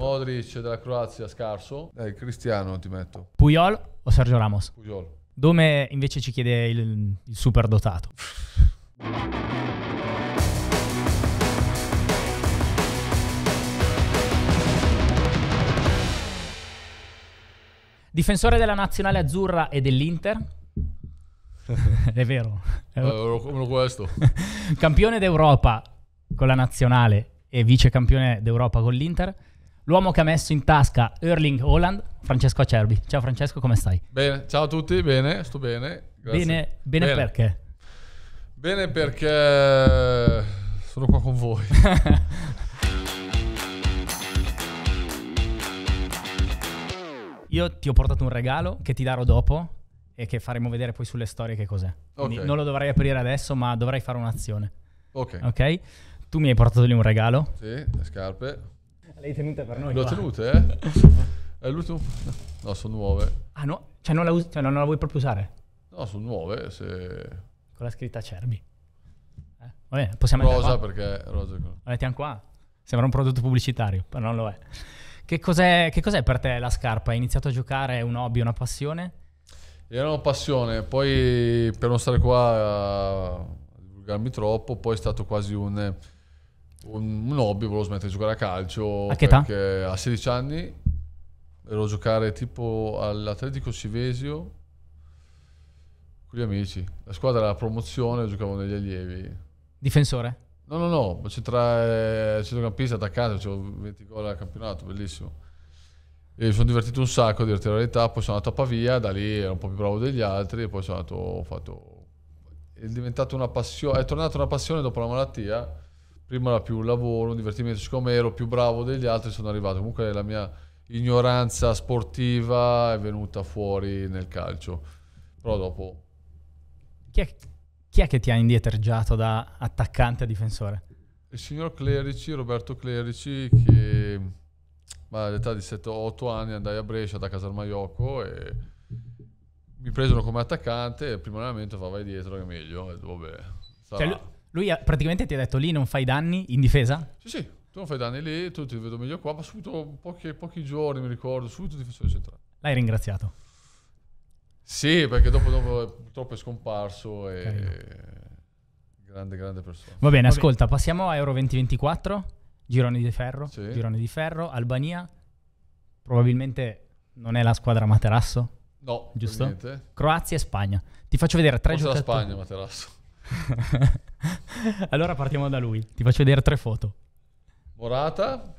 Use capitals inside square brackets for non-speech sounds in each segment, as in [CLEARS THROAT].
Modric della Croazia scarso. Dai, Cristiano ti metto. Puyol o Sergio Ramos? Puyol. Dome invece ci chiede il, il dotato. Difensore della nazionale azzurra e dell'Inter? [LAUGHS] è vero. Eh, è vero. questo. [LAUGHS] Campione d'Europa con la nazionale e vice campione d'Europa con l'Inter? l'uomo che ha messo in tasca Erling Holland, Francesco Acerbi. Ciao Francesco, come stai? Bene, ciao a tutti, bene, sto bene. Bene, bene, bene perché? Bene perché sono qua con voi. [LAUGHS] Io ti ho portato un regalo che ti darò dopo e che faremo vedere poi sulle storie che cos'è. Okay. Non lo dovrei aprire adesso, ma dovrei fare un'azione. Ok. Ok? Tu mi hai portato lì un regalo. Sì, le scarpe. L'hai tenute per noi? L'ho qua. tenute, eh? [LAUGHS] È l'ultimo. No, sono nuove. Ah, no? Cioè, non la, us- cioè non la vuoi proprio usare? No, sono nuove. Se... Con la scritta Cerbi. Eh? Vabbè, possiamo Rosa perché. Rosa. La mettiamo qua. Sembra un prodotto pubblicitario, però non lo è. Che cos'è, che cos'è per te la scarpa? Hai iniziato a giocare? È un hobby, una passione? Era una passione, poi per non stare qua a divulgarmi troppo, poi è stato quasi un un, un hobby, volevo smettere di giocare a calcio. A che età? Perché a 16 anni ero a giocare tipo all'Atletico Civesio con gli amici. La squadra era la promozione, giocavo negli allievi. Difensore? No, no, no, c'entra eh, centrocampista, attaccante, facevo 20 gol al campionato, bellissimo. E mi sono divertito un sacco, dirti la verità, poi sono andato a Pavia, da lì ero un po' più bravo degli altri, e poi sono andato, ho fatto... È diventata una passione, è tornata una passione dopo la malattia, prima era più un lavoro, un divertimento, siccome ero più bravo degli altri sono arrivato, comunque la mia ignoranza sportiva è venuta fuori nel calcio, però dopo... Chi è, chi è che ti ha indietreggiato da attaccante a difensore? Il signor Clerici, Roberto Clerici, che all'età di 7-8 anni andai a Brescia da Casalmaiocco e mi presero come attaccante e il primo allenamento fa vai dietro che è meglio e vabbè cioè, lui praticamente ti ha detto lì non fai danni in difesa? Sì, sì, tu non fai danni lì, tu ti vedo meglio qua, ma subito pochi, pochi giorni mi ricordo, subito ti faccio centrale. L'hai ringraziato? Sì, perché dopo, dopo purtroppo è scomparso e... Carino. Grande, grande persona. Va bene, Va ascolta, bene. passiamo a Euro 2024, Girone di ferro, sì. gironi di ferro, Albania, probabilmente non è la squadra Materasso? No, giusto? Croazia e Spagna. Ti faccio vedere tre Forse giocatori. la Spagna Materasso. [LAUGHS] allora partiamo da lui. Ti faccio vedere tre foto. Morata.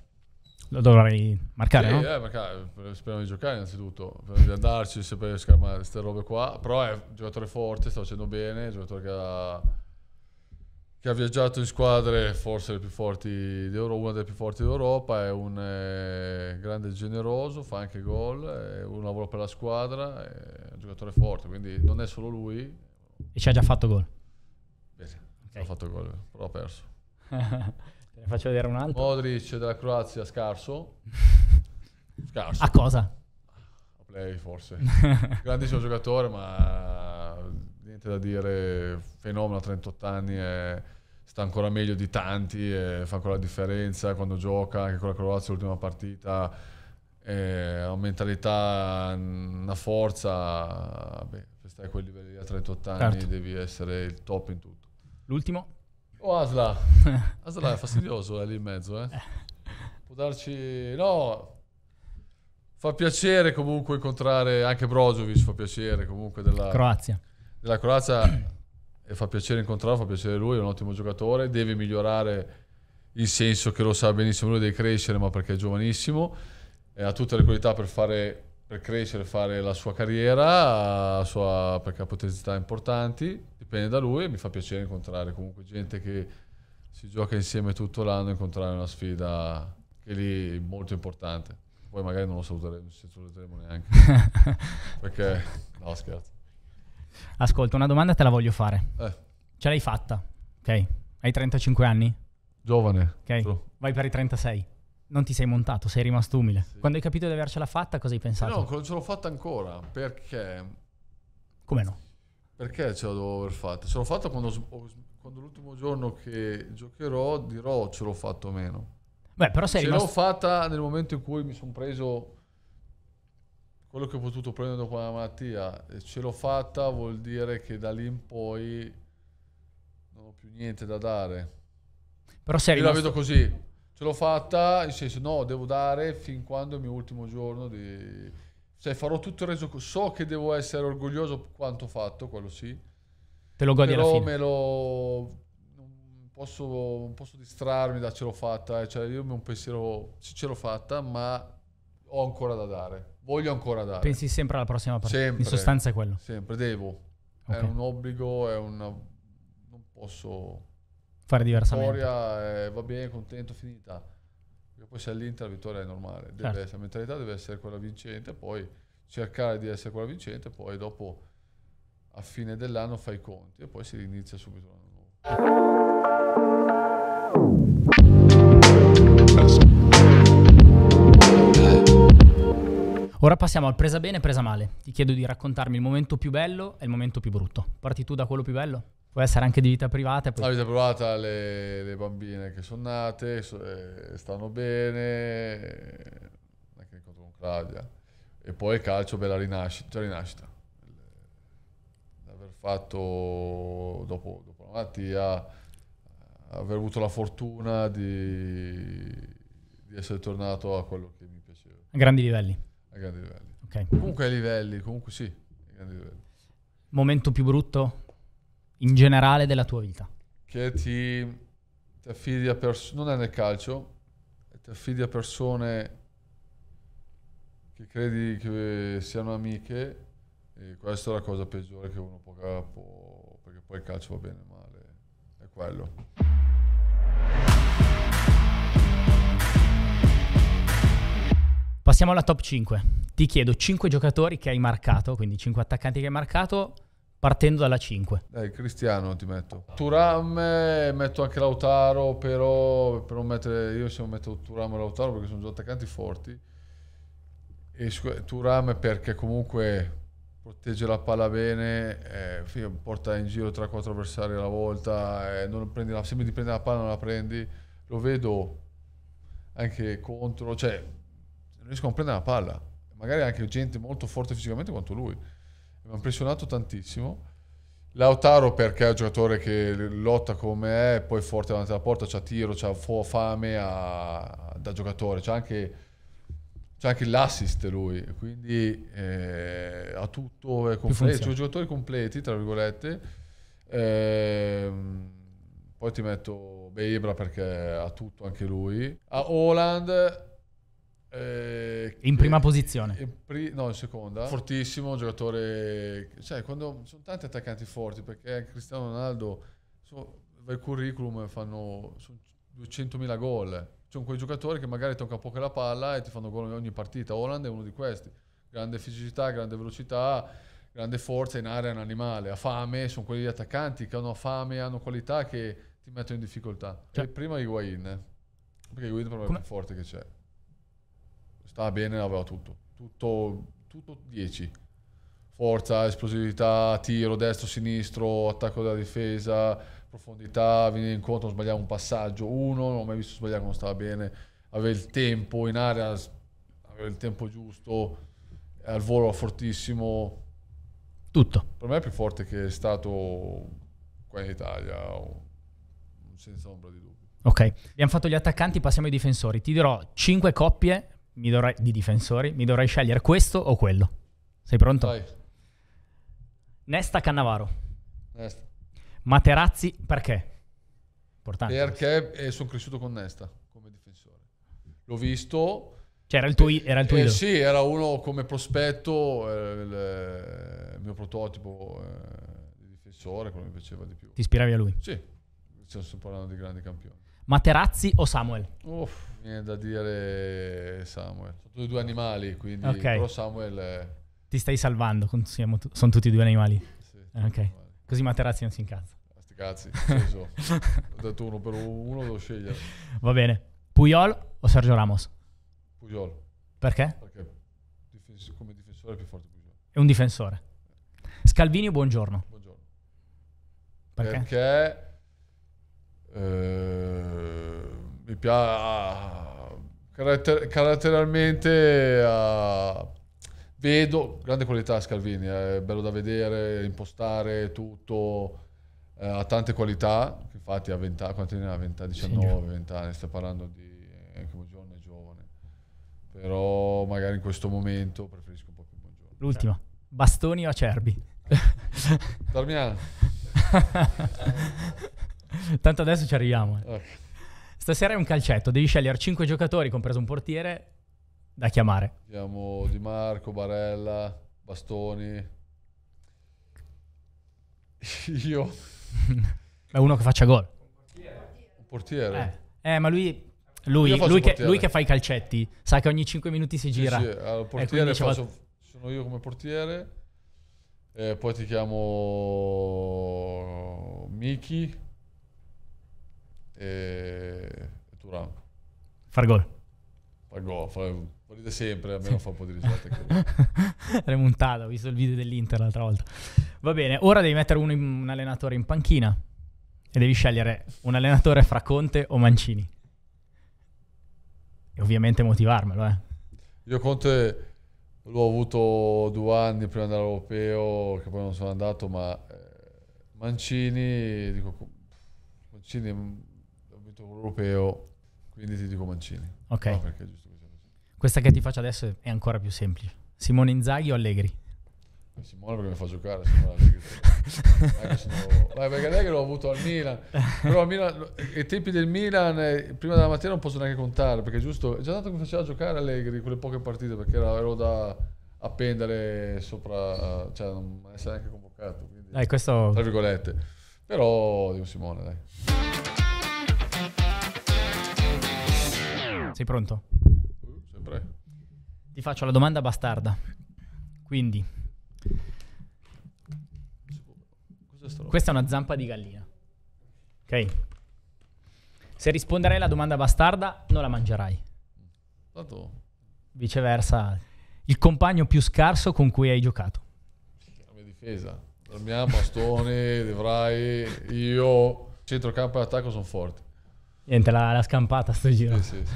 Lo dovrei marcare, sì, no? eh, marcare. Eh, speriamo di giocare innanzitutto, di andarci, se per schermare queste robe qua. Però è un giocatore forte, sta facendo bene, un giocatore che ha, che ha, viaggiato in squadre forse le più forti d'Europa, una delle più forti d'Europa, è un eh, grande generoso, fa anche gol, è un lavoro per la squadra, è un giocatore forte, quindi non è solo lui. E ci ha già fatto gol. Sì, okay. Ha fatto gol, però ho perso. [LAUGHS] Te ne faccio vedere un altro. Modric della Croazia, scarso. [LAUGHS] scarso. A cosa? A play forse. [LAUGHS] Grandissimo giocatore, ma niente da dire, fenomeno a 38 anni è sta ancora meglio di tanti e fa ancora la differenza quando gioca, anche con la Croazia l'ultima partita, ha una mentalità, una forza, beh, se stai a quel livello a 38 anni certo. devi essere il top in tutto. L'ultimo? Oh Asla, [LAUGHS] Asla è fastidioso, è eh, lì in mezzo, eh. [LAUGHS] Può darci... No, fa piacere comunque incontrare anche Brozovic, fa piacere comunque della... Croazia. Della Croazia [CLEARS THROAT] e fa piacere incontrarlo, fa piacere lui, è un ottimo giocatore, deve migliorare il senso che lo sa benissimo lui, deve crescere, ma perché è giovanissimo, ha tutte le qualità per fare per crescere, fare la sua carriera, la sua, perché ha potenzialità importanti, dipende da lui e mi fa piacere incontrare comunque gente che si gioca insieme tutto l'anno, incontrare una sfida che lì è molto importante. Poi magari non lo saluteremo, non ci saluteremo neanche. [LAUGHS] perché no, scherzo. Ascolta, una domanda te la voglio fare. Eh. Ce l'hai fatta, ok? Hai 35 anni? Giovane. Ok. True. Vai per i 36. Non ti sei montato, sei rimasto umile. Sì. Quando hai capito di avercela fatta, cosa hai pensato? No, non ce l'ho fatta ancora, perché... Come no? Perché ce la devo aver fatta? Ce l'ho fatta quando, quando l'ultimo giorno che giocherò dirò ce l'ho fatta o meno. Beh, però sei ce rimasto... l'ho fatta nel momento in cui mi sono preso quello che ho potuto prendere dopo la malattia. E ce l'ho fatta vuol dire che da lì in poi non ho più niente da dare. Però sei rimasto... Io la vedo così ce l'ho fatta, nel senso no, devo dare fin quando è il mio ultimo giorno di... Cioè farò tutto il reso... So che devo essere orgoglioso quanto fatto, quello sì. Te lo godi Però alla fine. me lo... Non posso, non posso distrarmi da ce l'ho fatta, eh. cioè io ho un pensiero, sì ce l'ho fatta, ma ho ancora da dare. Voglio ancora dare. Pensi sempre alla prossima partita? Sempre. In sostanza è quello. Sempre, devo. Okay. È un obbligo, è un... Non posso fare diversamente. Vittoria, eh, va bene, contento, finita. Perché poi se all'Inter la vittoria è normale, deve certo. essere, la mentalità deve essere quella vincente, poi cercare di essere quella vincente, poi dopo a fine dell'anno fai i conti e poi si inizia subito l'anno nuovo. Ora passiamo al presa bene e presa male. Ti chiedo di raccontarmi il momento più bello e il momento più brutto. Parti tu da quello più bello? Può essere anche di vita privata. Poi... La vita privata, le, le bambine che sono nate, so, eh, stanno bene, anche è che incontro con Claudia. E poi il calcio per la rinascita, La rinascita. L'aver fatto dopo, dopo la malattia, aver avuto la fortuna di, di, essere tornato a quello che mi piaceva. A grandi livelli. A grandi livelli. Okay. Comunque ai livelli, comunque sì, a grandi livelli. Momento più brutto in generale della tua vita? Che ti, ti affidi a persone, non è nel calcio, ti affidi a persone che credi che siano amiche e questa è la cosa peggiore che uno può, può perché poi il calcio va bene o male, è quello. Passiamo alla top 5. Ti chiedo 5 giocatori che hai marcato, quindi 5 attaccanti che hai marcato, partendo dalla 5. Dai, Cristiano ti metto. Turam, eh, metto anche Lautaro, però per non mettere, io se non metto Turam e Lautaro perché sono due attaccanti forti. E Turam perché comunque protegge la palla bene, eh, porta in giro 3-4 avversari alla volta, eh, non prendi la, sembra di prendere la palla non la prendi, lo vedo anche contro, cioè non riesco a prendere la palla, magari anche gente molto forte fisicamente quanto lui mi ha impressionato tantissimo. Lautaro perché è un giocatore che lotta come è, poi forte davanti alla porta, c'ha tiro, c'ha fame a, da giocatore, c'ha anche, anche l'assist lui, quindi eh, ha tutto, è completo, cioè, giocatori completi, tra virgolette. Eh, poi ti metto Beibra perché ha tutto anche lui. A Holland eh, in prima eh, posizione? In pri- no, in seconda. Fortissimo, giocatore... Cioè, quando sono tanti attaccanti forti, perché Cristiano Ronaldo, so, il curriculum fanno 200.000 gol. Sono quei giocatori che magari tocca poco la palla e ti fanno gol in ogni partita. Holland è uno di questi. Grande fisicità, grande velocità, grande forza in area, è un animale. Ha fame, sono quelli attaccanti che hanno fame, hanno qualità che ti mettono in difficoltà. Cioè. E prima Higuain, eh. perché Higuain è il problema più forte che c'è stava bene, aveva tutto. Tutto, tutto 10. Forza, esplosività, tiro destro, sinistro, attacco della difesa, profondità, venire incontro, non sbagliava un passaggio, uno, non ho mai visto sbagliare, non stava bene, aveva il tempo in area, aveva il tempo giusto, al volo fortissimo. Tutto. Per me è più forte che è stato qua in Italia, senza ombra di dubbio. Ok, abbiamo fatto gli attaccanti, passiamo ai difensori. Ti dirò 5 coppie dovrai, di difensori, mi dovrei scegliere questo o quello. Sei pronto? Vai. Nesta Cannavaro. Nesta. Materazzi, perché? Importante. Perché eh, sono cresciuto con Nesta come difensore. L'ho visto. Cioè era il tuo, era il tuo eh, Sì, era uno come prospetto, eh, il, eh, il, mio prototipo eh, di difensore, quello che mi piaceva di più. Ti ispiravi a lui? Sì, stiamo parlando di grandi campioni. Materazzi o Samuel? Uff, niente da dire Samuel. Sono tutti e due animali, quindi okay. però Samuel... È... Ti stai salvando, sono tutti e due animali. Sì, ok, animali. così Materazzi non si incazza. Ah, sti cazzi, [LAUGHS] ho detto uno per uno, devo scegliere. Va bene. Puyol o Sergio Ramos? Puyol. Perché? Perché come difensore è più forte Puyol. È un difensore. Scalvini o buongiorno? Buongiorno. Perché? Perché eh, mi piace Caratter- caratterialmente uh, vedo grande qualità Scalvini, eh, è bello da vedere, impostare tutto, uh, ha tante qualità, infatti a 20 anni, quanti ne ha? 20, 19, 20 anni, sta parlando di eh, come giorno è giovane, però magari in questo momento preferisco un po' più buongiorno. L'ultima, bastoni o acerbi? Darmiano. [LAUGHS] [LAUGHS] Tanto adesso ci arriviamo. Eh. Okay. Stasera è un calcetto, devi scegliere 5 giocatori, compreso un portiere, da chiamare. Abbiamo Di Marco, Barella, Bastoni. [LAUGHS] Io. È uno che faccia gol. Un portiere. Eh, eh ma lui lui, lui, che, lui, che, fa i calcetti sa che ogni 5 minuti si gira. Sì, sì. Allora, eh, portiere faccio, va... sono io come portiere. E eh, poi ti chiamo Miki e, e Turam. Far gol. Far gol, far... ride sempre, almeno fa un po' di risate. [LAUGHS] Remontata, ho visto il video dell'Inter l'altra volta. Va bene, ora devi mettere un, un allenatore in panchina e devi scegliere un allenatore fra Conte o Mancini. E ovviamente motivarmelo, eh. Io Conte l'ho avuto due anni prima dell'Europeo, che poi non sono andato, ma eh, Mancini, dico, Mancini vinto un quindi ti dico Mancini. Ok. No, perché è giusto che sia così. Questa che ti faccio adesso è ancora più semplice. Simone Inzaghi o Allegri? Simone perché mi fa giocare Simone Allegri. sono... [LAUGHS] Vai, perché Allegri l'ho avuto al Milan. Però al Milan, i tempi del Milan, eh, prima della mattina non posso neanche contare, perché giusto, è già tanto che faceva giocare Allegri quelle poche partite, perché ero, ero da appendere sopra, cioè non essere neanche convocato. Quindi, dai, eh, questo... Tra virgolette. Però dico Simone, dai. Sei pronto? Mm, sempre. Ti faccio la domanda bastarda. Quindi, questa è una zampa di gallina. Ok. Se risponderai alla domanda bastarda, non la mangerai. Tanto. Viceversa, il compagno più scarso con cui hai giocato. La mia difesa. La mia bastone, [LAUGHS] Devrai, io, centrocampo e attacco sono forti. Niente, l'ha, l'ha scampata sto giro. Sì, sì.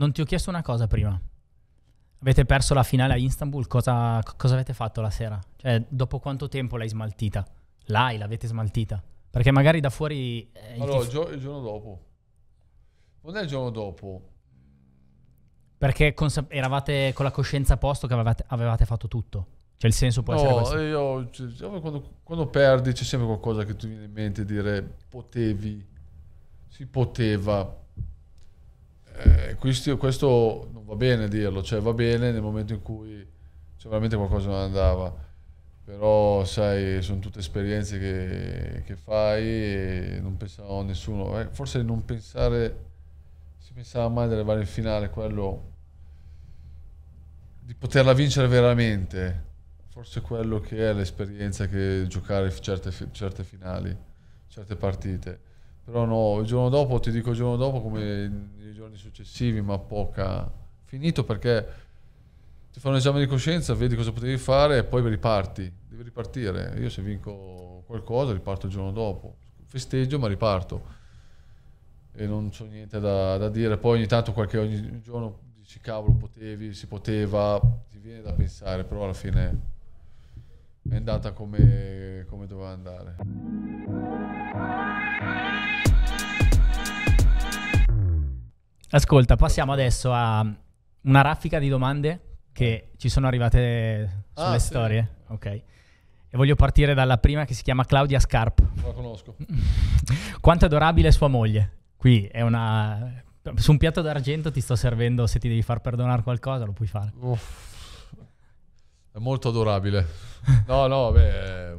non ti ho chiesto una cosa prima. Avete perso la finale a Istanbul, cosa, cosa avete fatto la sera? Cioè, dopo quanto tempo l'hai smaltita? L'hai, l'avete smaltita? Perché magari da fuori... Eh, allora, il, tif- gio- il giorno dopo. Non è il giorno dopo. Perché consa- eravate con la coscienza a posto che avevate, avevate fatto tutto. Cioè il senso può no, essere questo. No, eh, Io, cioè, diciamo quando, quando, perdi c'è sempre qualcosa che ti viene in mente dire potevi, si poteva eh, questo, questo, non va bene dirlo, cioè va bene nel momento in cui cioè, veramente qualcosa non andava, però sai, sono tutte esperienze che, che fai e non pensavo a nessuno, eh, forse non pensare, si pensava mai di arrivare in finale, quello di poterla vincere veramente, forse quello che è l'esperienza che giocare certe, certe finali, certe partite però no, il giorno dopo, ti dico il giorno dopo come i giorni successivi, ma poca... Finito perché ti fai un esame di coscienza, vedi cosa potevi fare e poi riparti. Devi ripartire. Io se vinco qualcosa riparto il giorno dopo. Festeggio ma riparto. E non c'ho niente da, da dire. Poi ogni tanto qualche ogni giorno dici cavolo potevi, si poteva, ti viene da pensare, però alla fine è andata come, come doveva andare. Ascolta, passiamo adesso a una raffica di domande che ci sono arrivate sulle ah, storie. Sì. Ok. E voglio partire dalla prima che si chiama Claudia Scarp. La conosco. [LAUGHS] Quanto adorabile è sua moglie? Qui è una su un piatto d'argento ti sto servendo se ti devi far perdonare qualcosa lo puoi fare. Uff. È molto adorabile. [LAUGHS] No, no, beh,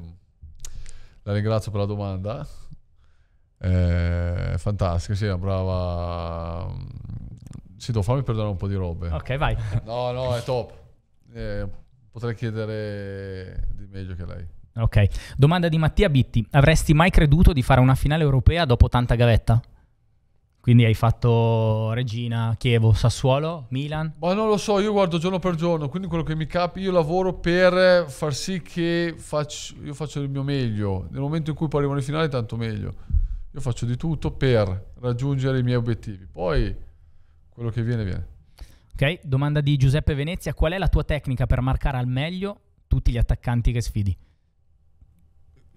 la ringrazio per la domanda. È eh, fantastica, sì, è una brava... Sì, devo farmi perdonare un po' di robe. Ok, vai. [LAUGHS] No, no, è top. Eh, potrei chiedere di meglio che lei. Ok, domanda di Mattia Bitti. Avresti mai creduto di fare una finale europea dopo tanta gavetta? Quindi hai fatto Regina, Chievo, Sassuolo, Milan? Ma non lo so, io guardo giorno per giorno, quindi quello che mi capi, io lavoro per far sì che faccio, io faccio il mio meglio. Nel momento in cui poi arrivano in finale, tanto meglio. Io faccio di tutto per raggiungere i miei obiettivi. Poi quello che viene, viene. Ok, domanda di Giuseppe Venezia. Qual è la tua tecnica per marcare al meglio tutti gli attaccanti che sfidi?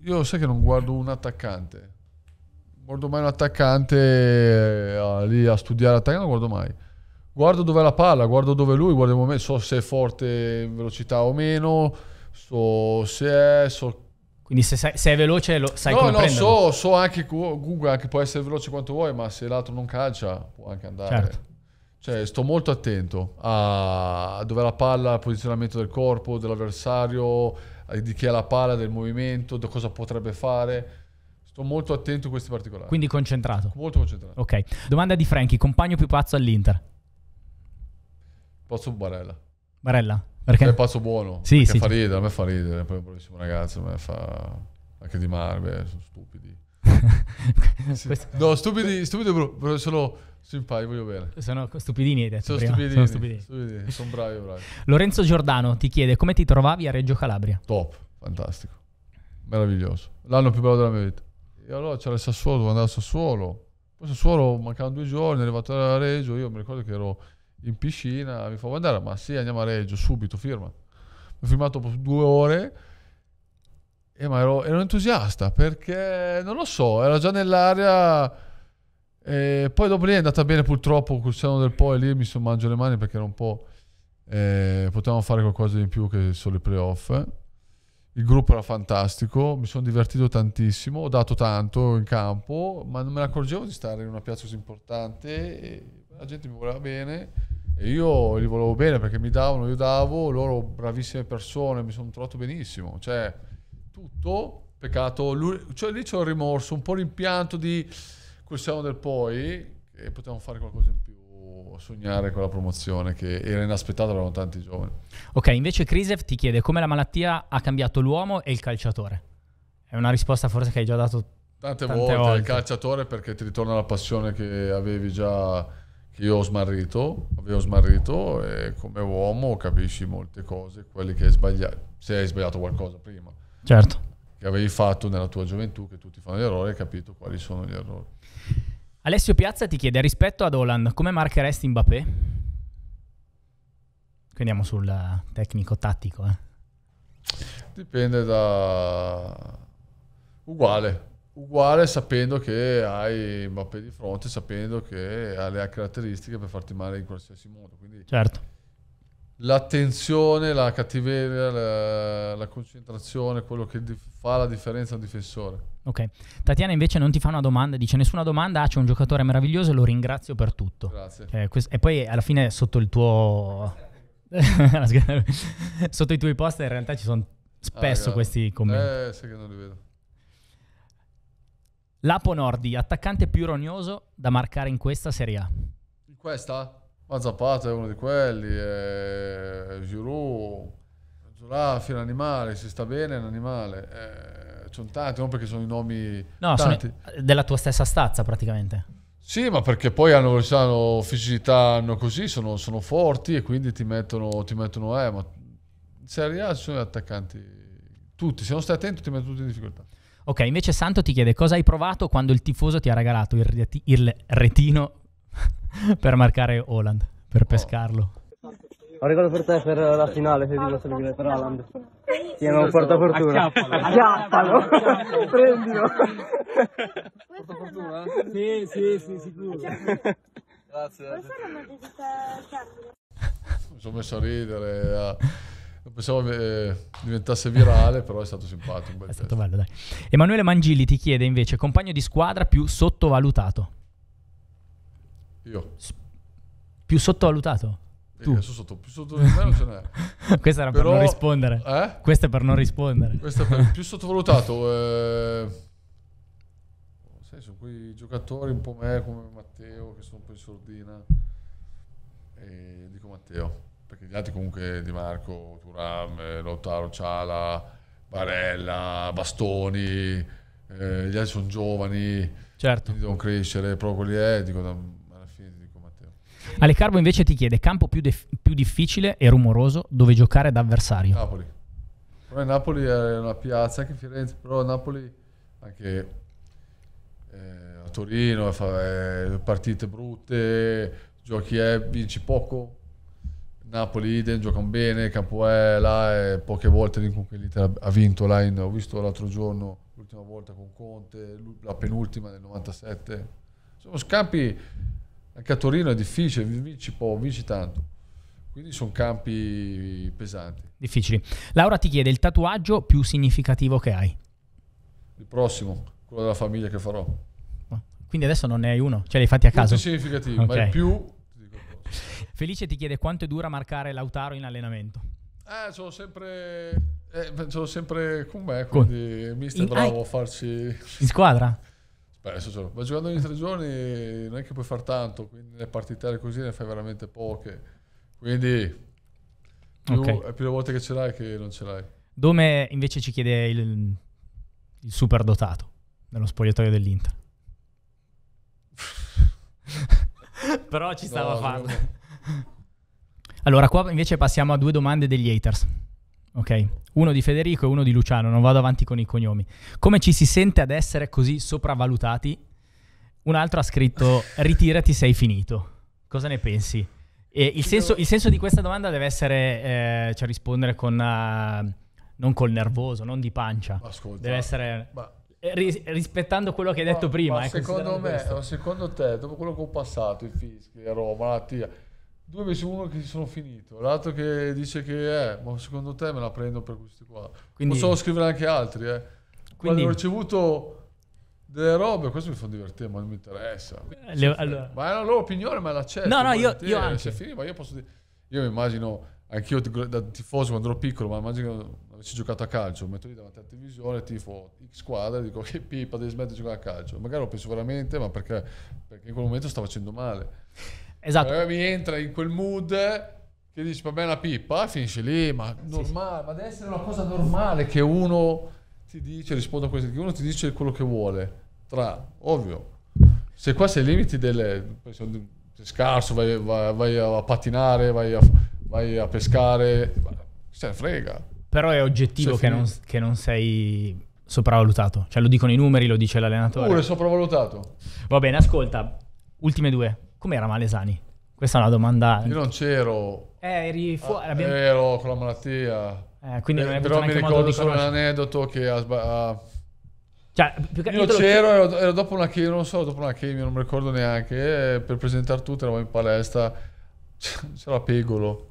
Io sai che non guardo un attaccante guardo mai un attaccante eh, a, lì a studiare l'attaccante, non guardo mai. Guardo dove è la palla, guardo dove è lui, guardo il momento, so se è forte in velocità o meno, so se è... So... Quindi se, sai, se è veloce lo sai no, come No, no, so, so anche Google anche può essere veloce quanto vuoi, ma se l'altro non calcia può anche andare. Certo. Cioè, sto molto attento a dove è la palla, al posizionamento del corpo, dell'avversario, di chi è la palla, del movimento, di cosa potrebbe fare Sto molto attento a questi particolari. Quindi concentrato. Molto concentrato. Ok. Domanda di Frankie, compagno più pazzo all'Inter. Posso Barella. Barella? Perché? È pazzo buono. Sì, sì. fa ridere, a me fa ridere, è un bravissimo ragazzo, a me fa anche di Marve, sono stupidi. [LAUGHS] sì. No, stupidi, stupidi però sono simpatici, voglio bene. Sono stupidini, hai detto sono prima. Stupidini, sono stupidini. stupidini. Sono bravi, bravi. Lorenzo Giordano ti chiede come ti trovavi a Reggio Calabria. Top, fantastico. Meraviglioso. L'anno più bello della mia vita. E allora c'era il Sassuolo, dovevo andare al Sassuolo. Poi Sassuolo mancavano due giorni, è arrivato a Reggio, io mi ricordo che ero in piscina, mi fa andare? Ma sì, andiamo a Reggio, subito, firma. Ho firmato dopo due ore e eh, ma ero, ero entusiasta perché, non lo so, era già nell'area... E poi dopo lì è andata bene purtroppo col seno del poi lì mi sono mangiato le mani perché era un po' eh, potevamo fare qualcosa di più che solo i playoff. Eh il gruppo era fantastico, mi sono divertito tantissimo, ho dato tanto in campo, ma non me ne accorgevo di stare in una piazza così importante, la gente mi voleva bene e io li volevo bene perché mi davano, io davo, loro bravissime persone, mi sono trovato benissimo, cioè tutto, peccato, lui, cioè, lì c'è il rimorso, un po' l'impianto di quel siamo del poi e potevamo fare qualcosa in più potevo sognare quella promozione che era inaspettata, erano tanti giovani. Ok, invece Krisev ti chiede come la malattia ha cambiato l'uomo e il calciatore. È una risposta forse che hai già dato tante, tante volte, volte. Il calciatore perché ti ritorna la passione che avevi già, che io ho smarrito, avevo smarrito e come uomo capisci molte cose, quelle che hai sbagliato, se hai sbagliato qualcosa prima. Certo. Che avevi fatto nella tua gioventù, che tutti fanno gli errori, hai capito quali sono gli errori. Alessio Piazza ti chiede rispetto ad Holland, come marcheresti Mbappé? Qui andiamo sul tecnico tattico. Eh. Dipende da... Uguale, uguale sapendo che hai Mbappé di fronte, sapendo che ha le caratteristiche per farti male in qualsiasi modo. Quindi... Certo l'attenzione, la cattiveria, la, la, concentrazione, quello che fa la differenza a un difensore. Ok. Tatiana invece non ti fa una domanda, dice nessuna domanda, ah, c'è un giocatore meraviglioso e lo ringrazio per tutto. Grazie. Eh, quest- e poi alla fine sotto il tuo... [LAUGHS] sotto i tuoi post in realtà ci sono spesso ah, questi commenti. Eh, sì che non li vedo. Lapo Nordi, attaccante più rognoso da marcare in questa Serie A. In questa? Ma Zapata è uno di quelli, è Giroud, Zolaffi è un animale, si sta bene è un animale. È... Eh, sono tanti, non perché sono i nomi no, tanti. sono della tua stessa stazza praticamente. Sì, ma perché poi hanno, hanno fisicità, hanno così, sono, sono, forti e quindi ti mettono, ti mettono eh, ma in Serie A sono attaccanti tutti, se non stai attento ti mettono tutti in difficoltà. Ok, invece Santo ti chiede cosa hai provato quando il tifoso ti ha regalato il, il retino [LAUGHS] per marcare Holland, per oh. pescarlo. Ho ricordo per te per la finale, se ti posso dire, per Holland. Ti è un portafortuna. Acchiappalo! Prendilo! Portafortuna? Eh? Sì, sì, sì, sicuro. Grazie. Mi sono messo a ridere. Pensavo eh, diventasse virale, però è stato simpatico. è stato bello, dai. Emanuele Mangilli ti chiede invece compagno di squadra più sottovalutato. Io. Più sottovalutato? Eh, tu. Adesso sotto, più sotto di me non ce n'è. [LAUGHS] Questa era Però, per non rispondere. Eh? Questa è per non rispondere. Questo è per, [LAUGHS] più sottovalutato. Eh, sai, sono quei giocatori un po' me come Matteo che sono un po' in sordina. E dico Matteo, perché gli altri comunque Di Marco, Turam, eh, Lautaro, Ciala, Barella, Bastoni, eh, gli altri sono giovani. Certo. Quindi devono crescere, proprio quelli è, eh, dico... Da, Ale Carbo invece ti chiede campo più, def- più difficile e rumoroso dove giocare da avversario. Napoli. Poi Napoli è una piazza, anche Firenze, però Napoli anche eh, a Torino fa, eh, partite brutte, giochi è, eh, vinci poco. Napoli idem, giocano bene, campo è là, e poche volte l'Inter ha vinto là, in, ho visto l'altro giorno, l'ultima volta con Conte, la penultima del 97. Sono scampi anche a Torino è difficile, vinci poco, vinci tanto. Quindi sono campi pesanti. Difficili. Laura ti chiede il tatuaggio più significativo che hai. Il prossimo, quello della famiglia che farò. Ah, quindi adesso non ne hai uno, ce l'hai fatti a Tutti caso. significativi, okay. ma il più... Felice ti chiede quanto è dura marcare Lautaro in allenamento. Eh, sono sempre... Eh, sono sempre con me, quindi in, mi stai bravo ah, a farci... In squadra? Beh, ma giocando ogni tre giorni non è che puoi far tanto, quindi le partite così ne fai veramente poche. Quindi più, okay. è più le volte che ce l'hai che non ce l'hai. Dome invece ci chiede il, il dotato nello spogliatoio dell'Inter. [LAUGHS] Però ci stava no, facendo. Allora, qua invece passiamo a due domande degli haters ok? Uno di Federico e uno di Luciano, non vado avanti con i cognomi. Come ci si sente ad essere così sopravvalutati? Un altro ha scritto ritirati sei finito. Cosa ne pensi? E il, senso, il senso di questa domanda deve essere, eh, cioè rispondere con, uh, non col nervoso, non di pancia. Ascolta, deve essere... Ma... Eh, rispettando quello che hai detto ma, prima. Ma eh, secondo me, secondo te, dopo quello che ho passato, i fischi, a Roma, la TIA, due invece uno che si sono finito, l'altro che dice che eh, ma secondo te me la prendo per questi qua. Quindi, Posso scrivere anche altri, eh. Quindi, Quando ho ricevuto delle robe, questo mi fa divertire, ma non mi interessa. Eh, le, allora, ma è la loro opinione, ma l'accetto. No, no, io, io anche. Finito, io posso dire, io mi immagino, anch'io da tifoso quando ero piccolo, ma immagino avessi giocato a calcio, metto lì davanti alla televisione, tifo X squadra, dico che pipa, devi smettere di giocare a calcio. Magari lo penso veramente, ma perché, perché in quel momento sta facendo male. Esatto. Allora eh, mi entra in quel mood che dici va bene la pippa, eh, finisce lì, ma normale, sì. ma deve essere una cosa normale che uno ti dice, rispondo a questo, che uno ti dice quello che vuole. Tra, ovvio, se qua sei ai limiti del... Sei scarso, vai, vai, vai, a pattinare, vai a, vai a pescare, se ne frega. Però è oggettivo che non, che non sei sopravvalutato. Cioè lo dicono i numeri, lo dice l'allenatore. Pure sopravvalutato. Va bene, ascolta, ultime due. Com'era Malesani? Questa è una domanda. Io non c'ero. Eh, eri fuori. Ah, abbiamo... Ero con la malattia. Eh, quindi eh, non però mi ricordo solo un aneddoto che ha sbagliato. Cioè, che... io, io c'ero, ero, ero, dopo una chemio, non so, dopo una chemio, non mi ricordo neanche. Eh, per presentare tutto eravamo in palestra, [LAUGHS] c'era Pegolo.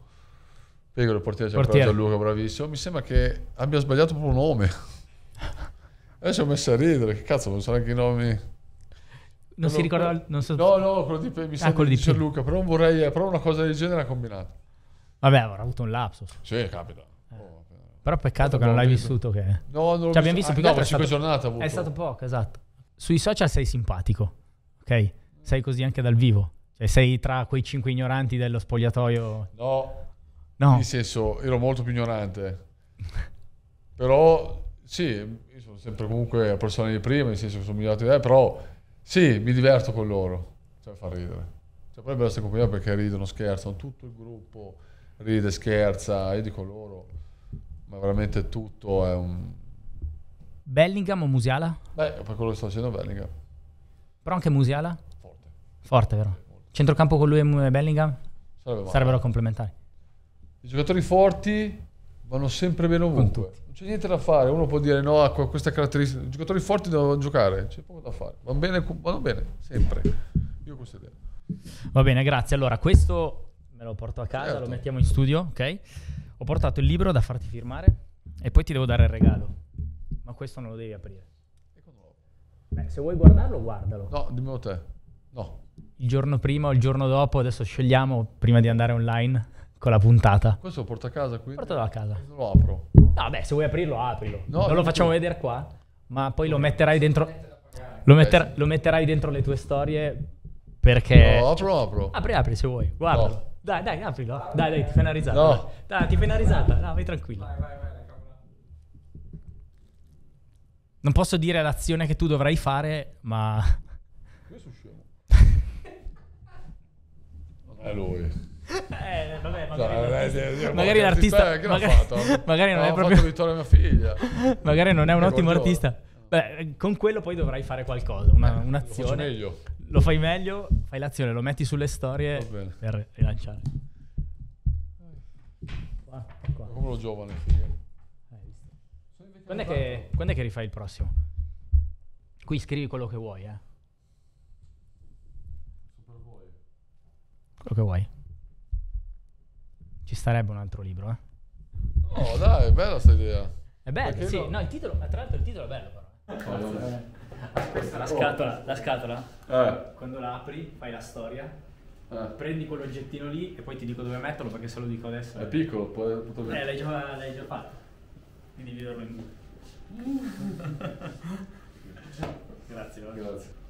Pegolo, il portiere, c'era portiere. Gianluca, bravissimo. Mi sembra che abbia sbagliato proprio un nome. [LAUGHS] Adesso ho messo a ridere, che cazzo, non so neanche i nomi. Non, si ricorda. No, non so. No, no, quello di, mi ah, quello di Luca, però vorrei. Però una cosa del genere ha combinato. Vabbè, avrà avuto un lapsus. Sì, capita. Eh. Oh, eh. però peccato che non l'hai vissuto. Che... No, non l'ho cioè, abbiamo visto ah, più no, che 5 giornate. Avuto. È stato poco, esatto. Sui social sei simpatico, ok? Sei così anche dal vivo. Cioè, sei tra quei cinque ignoranti dello spogliatoio. No, no. Nel senso, ero molto più ignorante. [LAUGHS] però, sì, io sono sempre comunque la persona di prima, nel senso che sono migliorato di te, però sì, mi diverto con loro, cioè fa ridere. Cioè, poi è bello essere compagnia perché ridono, scherzano, tutto il gruppo ride, scherza, io dico loro, ma veramente tutto è un... Bellingham o Musiala? Beh, per quello che sto facendo Bellingham. Però anche Musiala? Forte. Forte, vero? Forte. Centrocampo con lui e Bellingham? Sarebbe Sarebbero complementari. I giocatori forti vanno sempre bene ovunque. Non c'è niente da fare, uno può dire no a questa caratteristica. I giocatori forti devono giocare, c'è poco da fare. Vanno bene, vanno bene sempre. Io considero. Va bene, grazie. Allora, questo me lo porto a casa, certo. lo mettiamo in studio, ok? Ho portato il libro da farti firmare e poi ti devo dare il regalo. Ma questo non lo devi aprire. Ecco Beh, se vuoi guardarlo, guardalo. No, dimmelo te. No. Il giorno prima o il giorno dopo, adesso scegliamo prima di andare online con la puntata. Questo lo porto a casa qui? Portalo a casa. Lo apro. No, se vuoi aprirlo, aprilo. No, non lo facciamo più. vedere qua, ma poi lo metterai dentro. Lo, metter, eh, lo, metterai dentro le tue storie perché. No, apro, cioè, apro. Apri, apri se vuoi. Guarda. No. Dai, dai, aprilo. Dai, dai, ti fai una risata. No. Dai, ti fai una risata. No, vai tranquillo. Vai, vai, vai. Non posso dire l'azione che tu dovrai fare, ma. Io sono scemo. È [LAUGHS] lui. Eh, vabbè, magari, no, cioè, non... magari l'artista che magari, fatto? [LAUGHS] magari non no, è proprio Vittorio mia figlia. magari non è un ottimo artista. Beh, eh, con quello poi dovrai fare qualcosa, una, eh, un'azione. Lo, meglio. lo fai meglio, fai l'azione, lo metti sulle storie per rilanciare. Qua, qua. Come lo giovane, eh, Quando è, che, quando è che rifai il prossimo? Qui scrivi quello che vuoi, eh. Quello che vuoi. Ci starebbe un altro libro, eh. Oh, dai, è bella questa idea. È bello, sì. No, il titolo, tra l'altro il titolo è bello però. Oh, La scatola, la scatola. Eh. Quando la apri, fai la storia. Eh. Prendi quell'oggettino lì e poi ti dico dove metterlo perché se lo dico adesso. È piccolo, poi Eh, l'hai già, l'hai già fatto. Quindi dividerlo in due. [LAUGHS] [LAUGHS] Grazie, va. Grazie.